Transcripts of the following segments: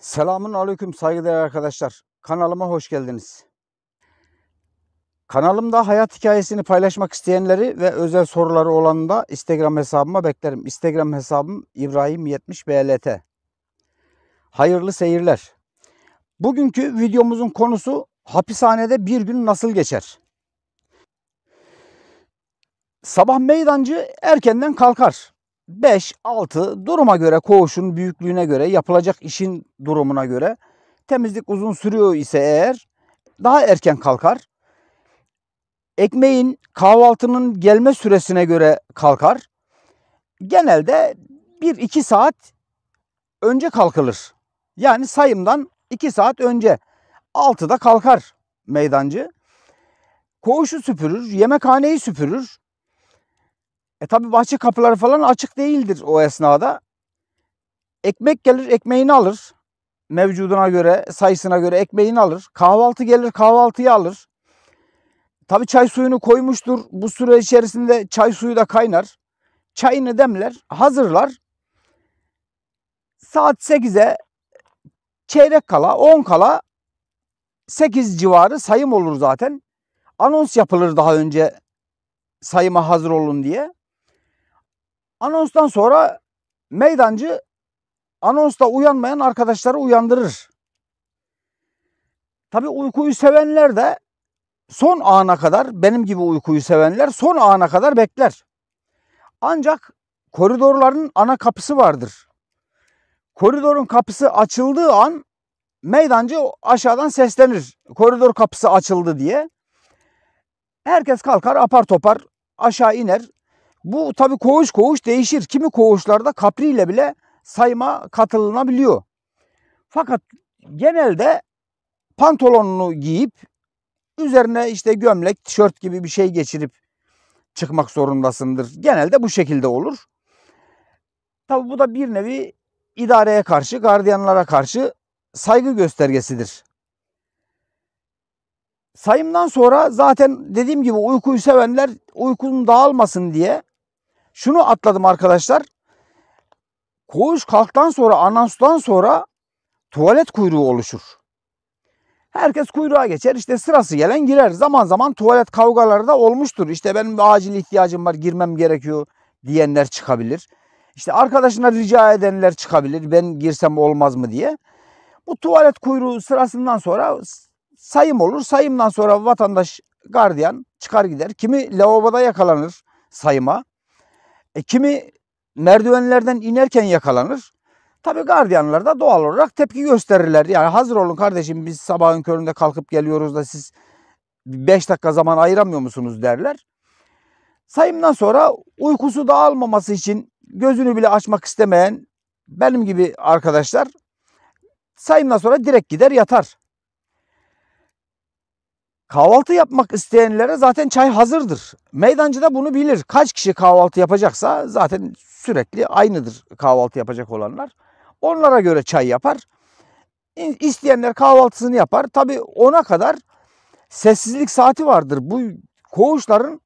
Selamun aleyküm saygıdeğer arkadaşlar. Kanalıma hoş geldiniz. Kanalımda hayat hikayesini paylaşmak isteyenleri ve özel soruları olanı da Instagram hesabıma beklerim. Instagram hesabım İbrahim70BLT. Hayırlı seyirler. Bugünkü videomuzun konusu hapishanede bir gün nasıl geçer? Sabah meydancı erkenden kalkar. 5-6 duruma göre koğuşun büyüklüğüne göre yapılacak işin durumuna göre temizlik uzun sürüyor ise eğer daha erken kalkar. Ekmeğin kahvaltının gelme süresine göre kalkar. Genelde 1-2 saat önce kalkılır. Yani sayımdan 2 saat önce 6'da kalkar meydancı. Koğuşu süpürür, yemekhaneyi süpürür, e tabi bahçe kapıları falan açık değildir o esnada. Ekmek gelir ekmeğini alır. Mevcuduna göre sayısına göre ekmeğini alır. Kahvaltı gelir kahvaltıyı alır. Tabi çay suyunu koymuştur. Bu süre içerisinde çay suyu da kaynar. Çayını demler hazırlar. Saat 8'e çeyrek kala 10 kala 8 civarı sayım olur zaten. Anons yapılır daha önce sayıma hazır olun diye. Anonstan sonra meydancı anonsta uyanmayan arkadaşları uyandırır. Tabi uykuyu sevenler de son ana kadar benim gibi uykuyu sevenler son ana kadar bekler. Ancak koridorların ana kapısı vardır. Koridorun kapısı açıldığı an meydancı aşağıdan seslenir. Koridor kapısı açıldı diye. Herkes kalkar apar topar aşağı iner. Bu tabi koğuş koğuş değişir. Kimi koğuşlarda kapriyle bile sayma katılınabiliyor. Fakat genelde pantolonunu giyip üzerine işte gömlek, tişört gibi bir şey geçirip çıkmak zorundasındır. Genelde bu şekilde olur. Tabi bu da bir nevi idareye karşı, gardiyanlara karşı saygı göstergesidir. Sayımdan sonra zaten dediğim gibi uykuyu sevenler uykunun dağılmasın diye şunu atladım arkadaşlar. Koğuş kalktan sonra, anansudan sonra tuvalet kuyruğu oluşur. Herkes kuyruğa geçer. İşte sırası gelen girer. Zaman zaman tuvalet kavgaları da olmuştur. İşte benim bir acil ihtiyacım var, girmem gerekiyor diyenler çıkabilir. İşte arkadaşına rica edenler çıkabilir. Ben girsem olmaz mı diye. Bu tuvalet kuyruğu sırasından sonra sayım olur. Sayımdan sonra vatandaş gardiyan çıkar gider. Kimi lavaboda yakalanır sayıma. E, kimi merdivenlerden inerken yakalanır. Tabii gardiyanlar da doğal olarak tepki gösterirler. Yani hazır olun kardeşim biz sabahın köründe kalkıp geliyoruz da siz 5 dakika zaman ayıramıyor musunuz derler. Sayımdan sonra uykusu dağılmaması için gözünü bile açmak istemeyen benim gibi arkadaşlar sayımdan sonra direkt gider yatar. Kahvaltı yapmak isteyenlere zaten çay hazırdır. Meydancı da bunu bilir. Kaç kişi kahvaltı yapacaksa zaten sürekli aynıdır kahvaltı yapacak olanlar. Onlara göre çay yapar. İsteyenler kahvaltısını yapar. Tabi ona kadar sessizlik saati vardır. Bu koğuşların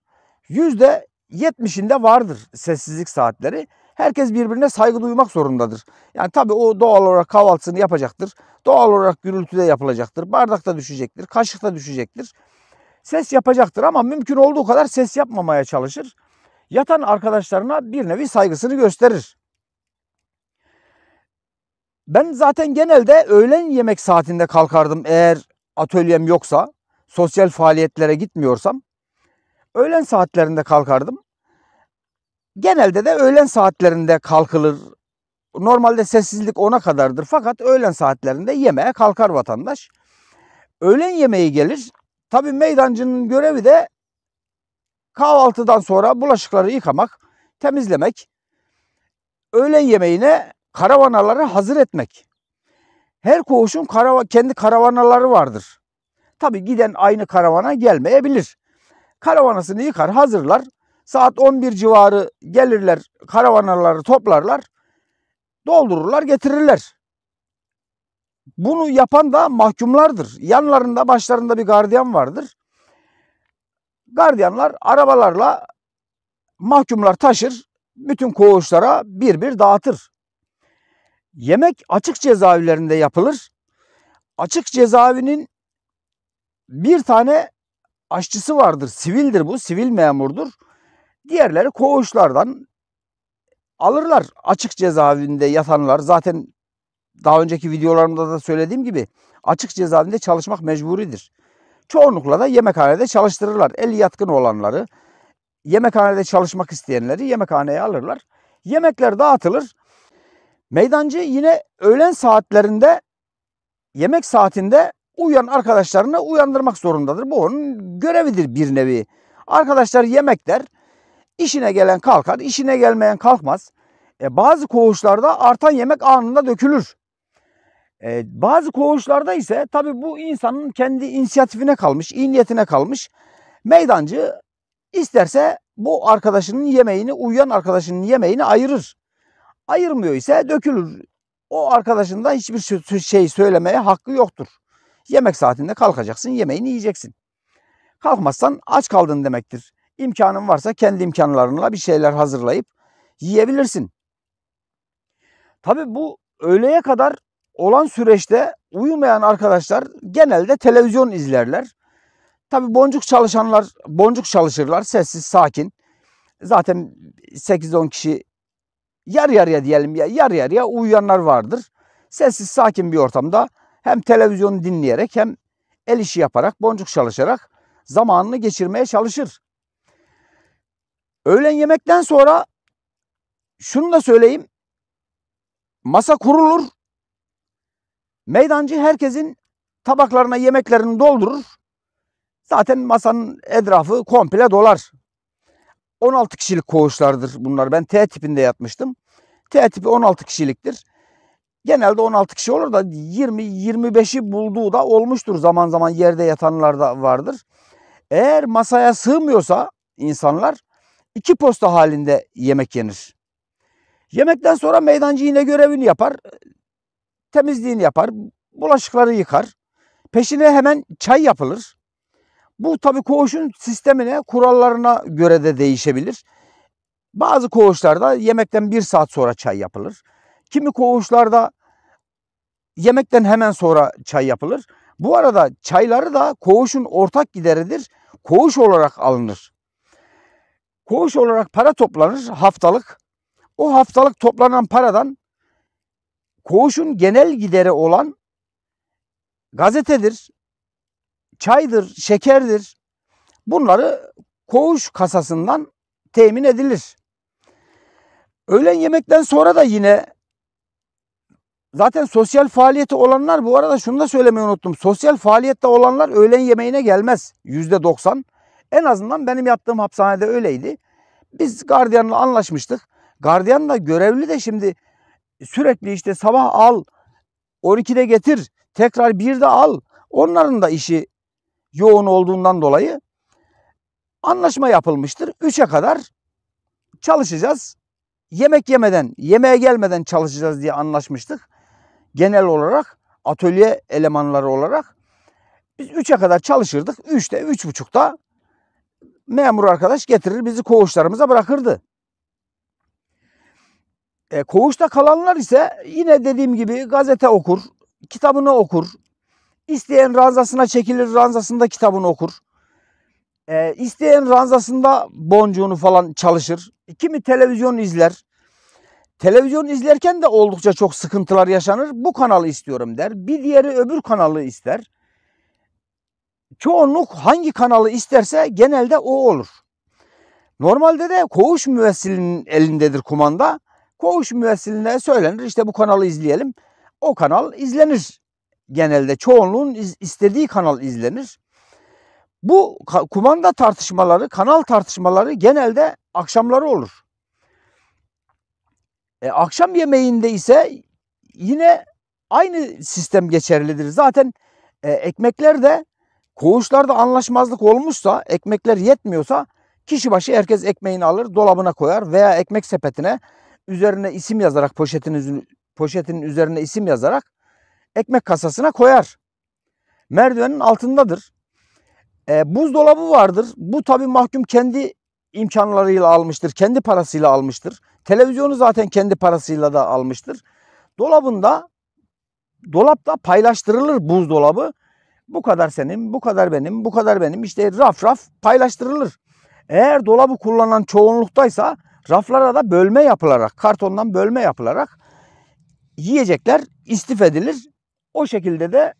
yüzde yetmişinde vardır sessizlik saatleri. Herkes birbirine saygı duymak zorundadır. Yani tabii o doğal olarak kahvaltısını yapacaktır. Doğal olarak gürültüde yapılacaktır. Bardakta düşecektir. Kaşıkta düşecektir. Ses yapacaktır ama mümkün olduğu kadar ses yapmamaya çalışır. Yatan arkadaşlarına bir nevi saygısını gösterir. Ben zaten genelde öğlen yemek saatinde kalkardım eğer atölyem yoksa, sosyal faaliyetlere gitmiyorsam. Öğlen saatlerinde kalkardım. Genelde de öğlen saatlerinde kalkılır. Normalde sessizlik ona kadardır fakat öğlen saatlerinde yemeğe kalkar vatandaş. Öğlen yemeği gelir. Tabii meydancının görevi de kahvaltıdan sonra bulaşıkları yıkamak, temizlemek. Öğlen yemeğine karavanaları hazır etmek. Her koğuşun karava, kendi karavanaları vardır. Tabi giden aynı karavana gelmeyebilir. Karavanasını yıkar, hazırlar. Saat 11 civarı gelirler, karavanaları toplarlar, doldururlar, getirirler. Bunu yapan da mahkumlardır. Yanlarında, başlarında bir gardiyan vardır. Gardiyanlar arabalarla mahkumlar taşır, bütün koğuşlara bir bir dağıtır. Yemek açık cezaevlerinde yapılır. Açık cezaevinin bir tane aşçısı vardır. Sivildir bu, sivil memurdur. Diğerleri koğuşlardan alırlar. Açık cezaevinde yatanlar zaten daha önceki videolarımda da söylediğim gibi açık cezaevinde çalışmak mecburidir. Çoğunlukla da yemekhanede çalıştırırlar. El yatkın olanları yemekhanede çalışmak isteyenleri yemekhaneye alırlar. Yemekler dağıtılır. Meydancı yine öğlen saatlerinde yemek saatinde uyan arkadaşlarını uyandırmak zorundadır. Bu onun görevidir bir nevi. Arkadaşlar yemekler der. İşine gelen kalkar, işine gelmeyen kalkmaz. E, bazı koğuşlarda artan yemek anında dökülür. E, bazı koğuşlarda ise tabii bu insanın kendi inisiyatifine kalmış, iyi niyetine kalmış. Meydancı isterse bu arkadaşının yemeğini, uyuyan arkadaşının yemeğini ayırır. Ayırmıyor ise dökülür. O arkadaşından hiçbir şey söylemeye hakkı yoktur. Yemek saatinde kalkacaksın, yemeğini yiyeceksin. Kalkmazsan aç kaldın demektir imkanın varsa kendi imkanlarınla bir şeyler hazırlayıp yiyebilirsin. Tabi bu öğleye kadar olan süreçte uyumayan arkadaşlar genelde televizyon izlerler. Tabi boncuk çalışanlar boncuk çalışırlar sessiz sakin. Zaten 8-10 kişi yar yarıya diyelim ya yar yarıya uyuyanlar vardır. Sessiz sakin bir ortamda hem televizyonu dinleyerek hem el işi yaparak boncuk çalışarak zamanını geçirmeye çalışır. Öğlen yemekten sonra şunu da söyleyeyim. Masa kurulur. Meydancı herkesin tabaklarına yemeklerini doldurur. Zaten masanın etrafı komple dolar. 16 kişilik koğuşlardır bunlar. Ben T tipinde yatmıştım. T tipi 16 kişiliktir. Genelde 16 kişi olur da 20-25'i bulduğu da olmuştur zaman zaman yerde yatanlar da vardır. Eğer masaya sığmıyorsa insanlar iki posta halinde yemek yenir. Yemekten sonra meydancı yine görevini yapar. Temizliğini yapar. Bulaşıkları yıkar. Peşine hemen çay yapılır. Bu tabi koğuşun sistemine, kurallarına göre de değişebilir. Bazı koğuşlarda yemekten bir saat sonra çay yapılır. Kimi koğuşlarda yemekten hemen sonra çay yapılır. Bu arada çayları da koğuşun ortak gideridir. Koğuş olarak alınır. Koğuş olarak para toplanır haftalık. O haftalık toplanan paradan koğuşun genel gideri olan gazetedir, çaydır, şekerdir. Bunları koğuş kasasından temin edilir. Öğlen yemekten sonra da yine zaten sosyal faaliyeti olanlar bu arada şunu da söylemeyi unuttum. Sosyal faaliyette olanlar öğlen yemeğine gelmez. Yüzde doksan. En azından benim yattığım hapishanede öyleydi. Biz gardiyanla anlaşmıştık. Gardiyan da görevli de şimdi sürekli işte sabah al, 12'de getir, tekrar bir de al. Onların da işi yoğun olduğundan dolayı anlaşma yapılmıştır. 3'e kadar çalışacağız. Yemek yemeden, yemeğe gelmeden çalışacağız diye anlaşmıştık. Genel olarak atölye elemanları olarak biz 3'e kadar çalışırdık. 3'te, 3.30'da memur arkadaş getirir bizi koğuşlarımıza bırakırdı. E, koğuşta kalanlar ise yine dediğim gibi gazete okur, kitabını okur. İsteyen ranzasına çekilir, ranzasında kitabını okur. E, isteyen ranzasında boncuğunu falan çalışır. Kimi televizyon izler. Televizyon izlerken de oldukça çok sıkıntılar yaşanır. Bu kanalı istiyorum der. Bir diğeri öbür kanalı ister çoğunluk hangi kanalı isterse genelde o olur. Normalde de koğuş müvessilinin elindedir kumanda. Koğuş müvessiline söylenir işte bu kanalı izleyelim. O kanal izlenir. Genelde çoğunluğun istediği kanal izlenir. Bu kumanda tartışmaları, kanal tartışmaları genelde akşamları olur. E, akşam yemeğinde ise yine aynı sistem geçerlidir. Zaten e, ekmekler de Koğuşlarda anlaşmazlık olmuşsa, ekmekler yetmiyorsa kişi başı herkes ekmeğini alır, dolabına koyar veya ekmek sepetine üzerine isim yazarak poşetin, poşetinin üzerine isim yazarak ekmek kasasına koyar. Merdivenin altındadır. E, buzdolabı vardır. Bu tabi mahkum kendi imkanlarıyla almıştır. Kendi parasıyla almıştır. Televizyonu zaten kendi parasıyla da almıştır. Dolabında dolapta paylaştırılır buzdolabı. Bu kadar senin, bu kadar benim, bu kadar benim. İşte raf raf paylaştırılır. Eğer dolabı kullanan çoğunluktaysa raflara da bölme yapılarak, kartondan bölme yapılarak yiyecekler istif edilir. O şekilde de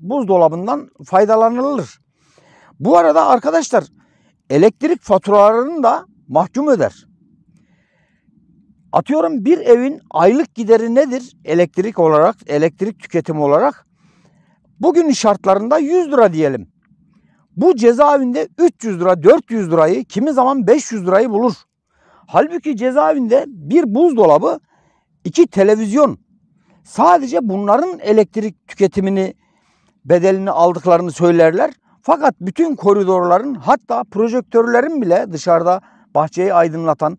buzdolabından faydalanılır. Bu arada arkadaşlar elektrik faturalarını da mahkum eder. Atıyorum bir evin aylık gideri nedir elektrik olarak, elektrik tüketimi olarak? Bugünün şartlarında 100 lira diyelim. Bu cezaevinde 300 lira, 400 lirayı, kimi zaman 500 lirayı bulur. Halbuki cezaevinde bir buzdolabı, iki televizyon sadece bunların elektrik tüketimini bedelini aldıklarını söylerler. Fakat bütün koridorların hatta projektörlerin bile dışarıda bahçeyi aydınlatan,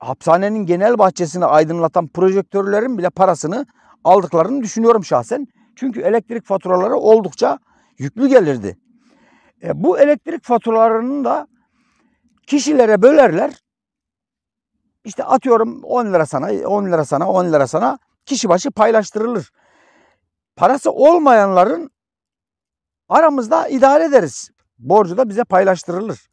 hapishanenin genel bahçesini aydınlatan projektörlerin bile parasını aldıklarını düşünüyorum şahsen. Çünkü elektrik faturaları oldukça yüklü gelirdi. E, bu elektrik faturalarını da kişilere bölerler. İşte atıyorum 10 lira sana, 10 lira sana, 10 lira sana kişi başı paylaştırılır. Parası olmayanların aramızda idare ederiz. Borcu da bize paylaştırılır.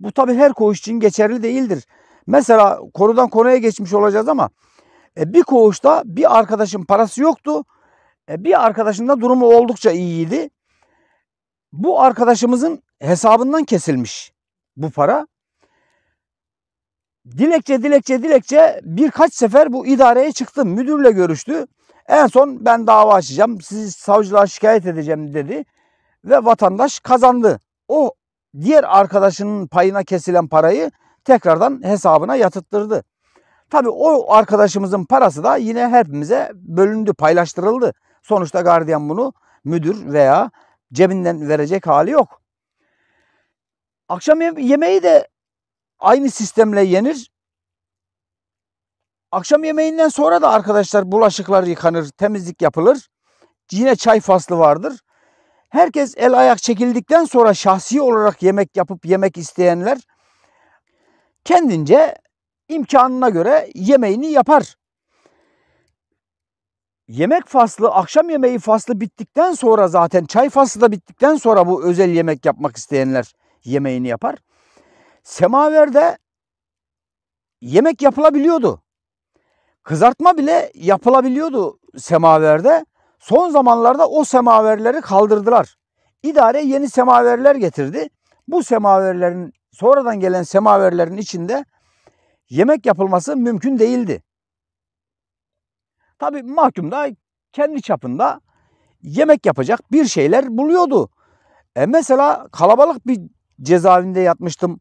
Bu tabi her koğuş için geçerli değildir. Mesela korudan konuya geçmiş olacağız ama e, bir koğuşta bir arkadaşın parası yoktu. E, bir arkadaşın durumu oldukça iyiydi. Bu arkadaşımızın hesabından kesilmiş bu para. Dilekçe dilekçe dilekçe birkaç sefer bu idareye çıktım, Müdürle görüştü. En son ben dava açacağım. Sizi savcılığa şikayet edeceğim dedi. Ve vatandaş kazandı. O diğer arkadaşının payına kesilen parayı tekrardan hesabına yatıttırdı. Tabii o arkadaşımızın parası da yine hepimize bölündü, paylaştırıldı. Sonuçta gardiyan bunu müdür veya cebinden verecek hali yok. Akşam yemeği de aynı sistemle yenir. Akşam yemeğinden sonra da arkadaşlar bulaşıklar yıkanır, temizlik yapılır. Yine çay faslı vardır. Herkes el ayak çekildikten sonra şahsi olarak yemek yapıp yemek isteyenler kendince imkanına göre yemeğini yapar yemek faslı, akşam yemeği faslı bittikten sonra zaten çay faslı da bittikten sonra bu özel yemek yapmak isteyenler yemeğini yapar. Semaverde yemek yapılabiliyordu. Kızartma bile yapılabiliyordu semaverde. Son zamanlarda o semaverleri kaldırdılar. İdare yeni semaverler getirdi. Bu semaverlerin sonradan gelen semaverlerin içinde yemek yapılması mümkün değildi. Tabi mahkum da kendi çapında yemek yapacak bir şeyler buluyordu. E mesela kalabalık bir cezaevinde yatmıştım.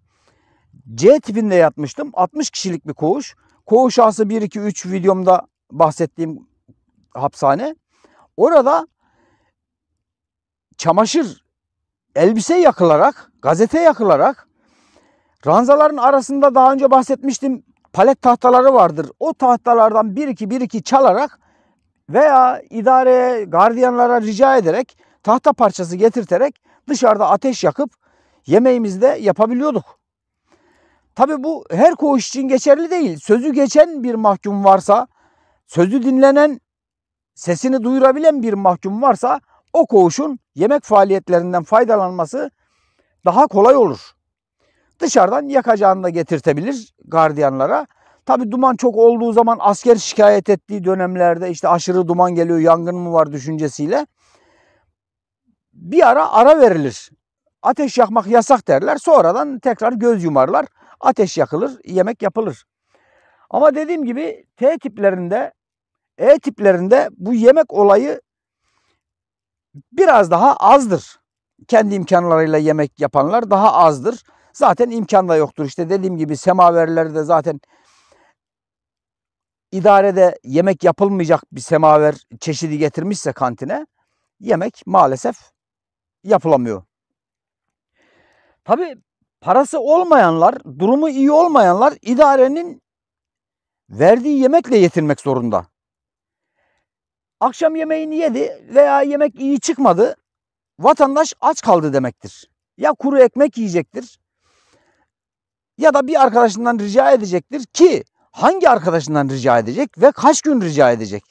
C tipinde yatmıştım. 60 kişilik bir koğuş. Koğuş ağası 1 2 3 videomda bahsettiğim hapishane. Orada çamaşır elbise yakılarak, gazete yakılarak ranzaların arasında daha önce bahsetmiştim palet tahtaları vardır. O tahtalardan bir iki bir iki çalarak veya idareye, gardiyanlara rica ederek tahta parçası getirterek dışarıda ateş yakıp yemeğimizde yapabiliyorduk. Tabi bu her koğuş için geçerli değil. Sözü geçen bir mahkum varsa, sözü dinlenen, sesini duyurabilen bir mahkum varsa o koğuşun yemek faaliyetlerinden faydalanması daha kolay olur dışarıdan yakacağını da getirtebilir gardiyanlara. Tabi duman çok olduğu zaman asker şikayet ettiği dönemlerde işte aşırı duman geliyor yangın mı var düşüncesiyle bir ara ara verilir. Ateş yakmak yasak derler. Sonradan tekrar göz yumarlar. Ateş yakılır, yemek yapılır. Ama dediğim gibi T tiplerinde, E tiplerinde bu yemek olayı biraz daha azdır. Kendi imkanlarıyla yemek yapanlar daha azdır. Zaten imkan da yoktur. İşte dediğim gibi semaverlerde zaten idarede yemek yapılmayacak bir semaver çeşidi getirmişse kantine yemek maalesef yapılamıyor. Tabi parası olmayanlar, durumu iyi olmayanlar idarenin verdiği yemekle yetinmek zorunda. Akşam yemeğini yedi veya yemek iyi çıkmadı. Vatandaş aç kaldı demektir. Ya kuru ekmek yiyecektir ya da bir arkadaşından rica edecektir ki hangi arkadaşından rica edecek ve kaç gün rica edecek?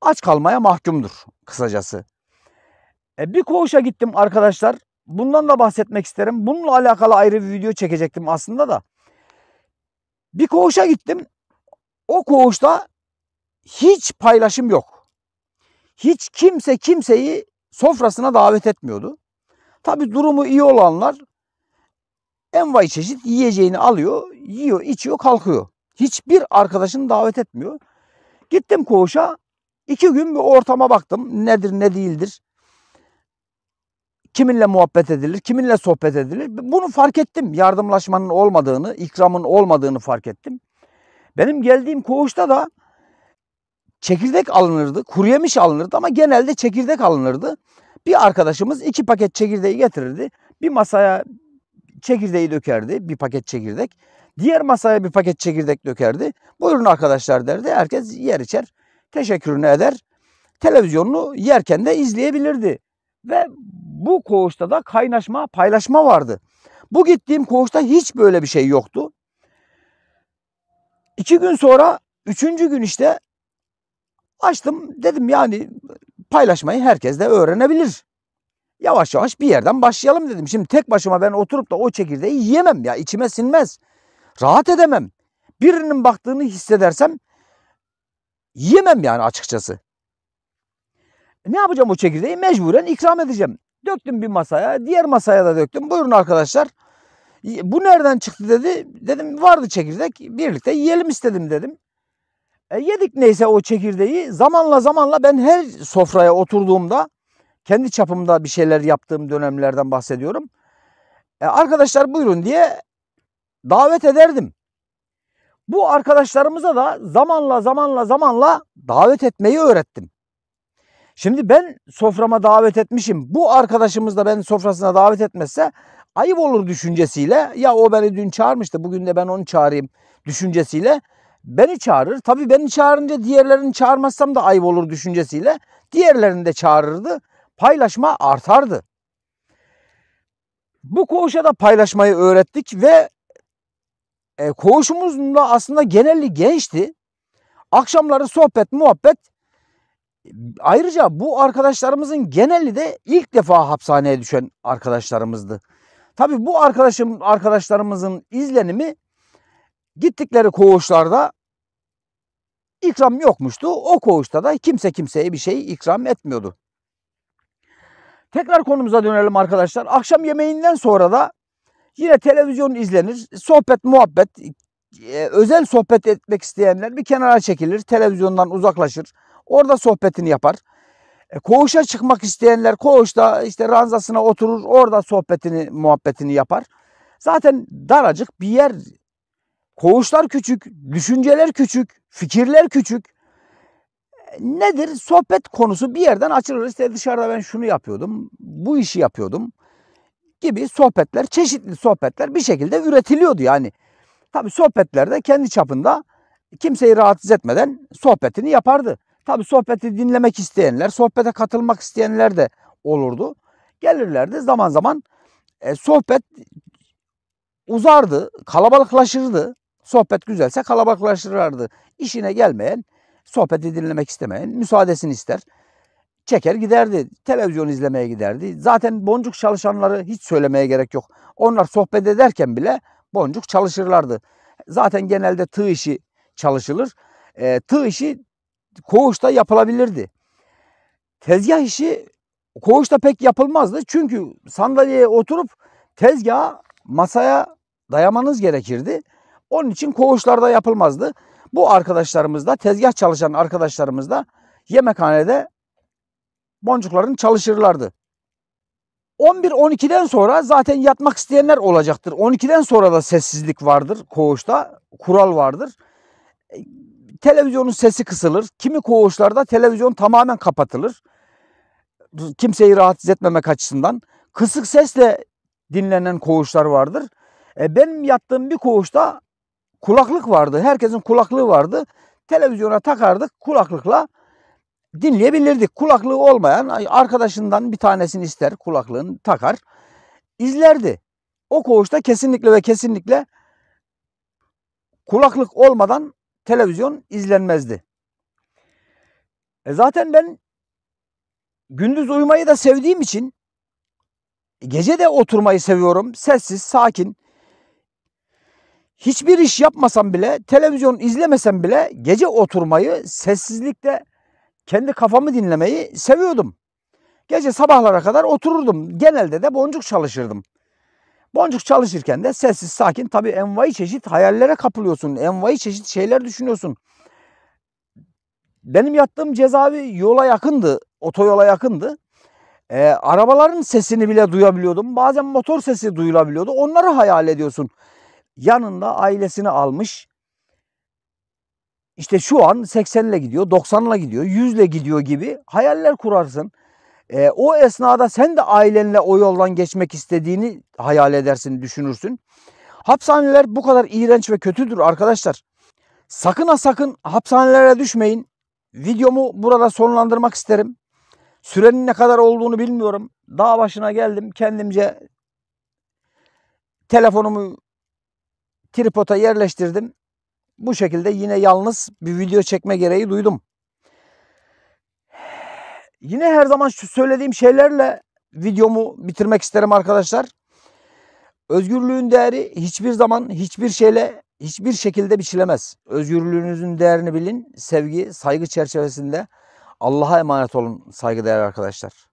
Aç kalmaya mahkumdur kısacası. E, bir koğuşa gittim arkadaşlar. Bundan da bahsetmek isterim. Bununla alakalı ayrı bir video çekecektim aslında da. Bir koğuşa gittim. O koğuşta hiç paylaşım yok. Hiç kimse kimseyi sofrasına davet etmiyordu. Tabi durumu iyi olanlar envai çeşit yiyeceğini alıyor, yiyor, içiyor, kalkıyor. Hiçbir arkadaşını davet etmiyor. Gittim koğuşa. iki gün bir ortama baktım. Nedir ne değildir. Kiminle muhabbet edilir, kiminle sohbet edilir. Bunu fark ettim. Yardımlaşmanın olmadığını, ikramın olmadığını fark ettim. Benim geldiğim koğuşta da çekirdek alınırdı. kuruyemiş yemiş alınırdı ama genelde çekirdek alınırdı. Bir arkadaşımız iki paket çekirdeği getirirdi. Bir masaya çekirdeği dökerdi. Bir paket çekirdek. Diğer masaya bir paket çekirdek dökerdi. Buyurun arkadaşlar derdi. Herkes yer içer. Teşekkürünü eder. Televizyonunu yerken de izleyebilirdi. Ve bu koğuşta da kaynaşma, paylaşma vardı. Bu gittiğim koğuşta hiç böyle bir şey yoktu. İki gün sonra, üçüncü gün işte açtım. Dedim yani paylaşmayı herkes de öğrenebilir yavaş yavaş bir yerden başlayalım dedim. Şimdi tek başıma ben oturup da o çekirdeği yiyemem ya içime sinmez. Rahat edemem. Birinin baktığını hissedersem yiyemem yani açıkçası. Ne yapacağım o çekirdeği? Mecburen ikram edeceğim. Döktüm bir masaya, diğer masaya da döktüm. Buyurun arkadaşlar. Bu nereden çıktı dedi. Dedim vardı çekirdek. Birlikte yiyelim istedim dedim. E, yedik neyse o çekirdeği. Zamanla zamanla ben her sofraya oturduğumda kendi çapımda bir şeyler yaptığım dönemlerden bahsediyorum. E, arkadaşlar buyurun diye davet ederdim. Bu arkadaşlarımıza da zamanla zamanla zamanla davet etmeyi öğrettim. Şimdi ben soframa davet etmişim. Bu arkadaşımız da beni sofrasına davet etmezse ayıp olur düşüncesiyle ya o beni dün çağırmıştı bugün de ben onu çağırayım düşüncesiyle beni çağırır. Tabii beni çağırınca diğerlerini çağırmazsam da ayıp olur düşüncesiyle diğerlerini de çağırırdı paylaşma artardı. Bu koğuşa da paylaşmayı öğrettik ve e, koğuşumuzun da aslında genelli gençti. Akşamları sohbet, muhabbet. Ayrıca bu arkadaşlarımızın genelli de ilk defa hapishaneye düşen arkadaşlarımızdı. Tabi bu arkadaşım arkadaşlarımızın izlenimi gittikleri koğuşlarda ikram yokmuştu. O koğuşta da kimse kimseye bir şey ikram etmiyordu. Tekrar konumuza dönelim arkadaşlar. Akşam yemeğinden sonra da yine televizyon izlenir. Sohbet, muhabbet, e, özel sohbet etmek isteyenler bir kenara çekilir. Televizyondan uzaklaşır. Orada sohbetini yapar. E, koğuşa çıkmak isteyenler koğuşta işte ranzasına oturur. Orada sohbetini, muhabbetini yapar. Zaten daracık bir yer. Koğuşlar küçük, düşünceler küçük, fikirler küçük nedir? Sohbet konusu bir yerden açılır. İşte dışarıda ben şunu yapıyordum, bu işi yapıyordum gibi sohbetler, çeşitli sohbetler bir şekilde üretiliyordu yani. Tabii sohbetlerde kendi çapında kimseyi rahatsız etmeden sohbetini yapardı. Tabii sohbeti dinlemek isteyenler, sohbete katılmak isteyenler de olurdu. Gelirlerdi zaman zaman e, sohbet uzardı, kalabalıklaşırdı. Sohbet güzelse kalabalıklaşırlardı. İşine gelmeyen Sohbeti dinlemek istemeyen müsaadesini ister. Çeker giderdi. Televizyon izlemeye giderdi. Zaten boncuk çalışanları hiç söylemeye gerek yok. Onlar sohbet ederken bile boncuk çalışırlardı. Zaten genelde tığ işi çalışılır. E, tığ işi koğuşta yapılabilirdi. Tezgah işi koğuşta pek yapılmazdı. Çünkü sandalyeye oturup tezgaha masaya dayamanız gerekirdi. Onun için koğuşlarda yapılmazdı. Bu arkadaşlarımızda, tezgah çalışan arkadaşlarımızda yemekhanede boncukların çalışırlardı. 11-12'den sonra zaten yatmak isteyenler olacaktır. 12'den sonra da sessizlik vardır koğuşta, kural vardır. E, televizyonun sesi kısılır. Kimi koğuşlarda televizyon tamamen kapatılır. Kimseyi rahatsız etmemek açısından. Kısık sesle dinlenen koğuşlar vardır. E, benim yattığım bir koğuşta kulaklık vardı. Herkesin kulaklığı vardı. Televizyona takardık kulaklıkla dinleyebilirdik. Kulaklığı olmayan arkadaşından bir tanesini ister kulaklığını takar izlerdi. O koğuşta kesinlikle ve kesinlikle kulaklık olmadan televizyon izlenmezdi. E zaten ben gündüz uyumayı da sevdiğim için e gece de oturmayı seviyorum. Sessiz, sakin hiçbir iş yapmasam bile, televizyon izlemesem bile gece oturmayı, sessizlikte kendi kafamı dinlemeyi seviyordum. Gece sabahlara kadar otururdum. Genelde de boncuk çalışırdım. Boncuk çalışırken de sessiz, sakin tabii envai çeşit hayallere kapılıyorsun. Envai çeşit şeyler düşünüyorsun. Benim yattığım cezaevi yola yakındı. Otoyola yakındı. E, arabaların sesini bile duyabiliyordum. Bazen motor sesi duyulabiliyordu. Onları hayal ediyorsun. Yanında ailesini almış. İşte şu an 80 ile gidiyor, 90 ile gidiyor, 100 ile gidiyor gibi hayaller kurarsın. E, o esnada sen de ailenle o yoldan geçmek istediğini hayal edersin, düşünürsün. Hapishaneler bu kadar iğrenç ve kötüdür arkadaşlar. Sakın ha sakın hapishanelere düşmeyin. Videomu burada sonlandırmak isterim. Sürenin ne kadar olduğunu bilmiyorum. Dağ başına geldim. Kendimce telefonumu tripota yerleştirdim. Bu şekilde yine yalnız bir video çekme gereği duydum. Yine her zaman şu söylediğim şeylerle videomu bitirmek isterim arkadaşlar. Özgürlüğün değeri hiçbir zaman hiçbir şeyle hiçbir şekilde biçilemez. Özgürlüğünüzün değerini bilin. Sevgi, saygı çerçevesinde Allah'a emanet olun saygıdeğer arkadaşlar.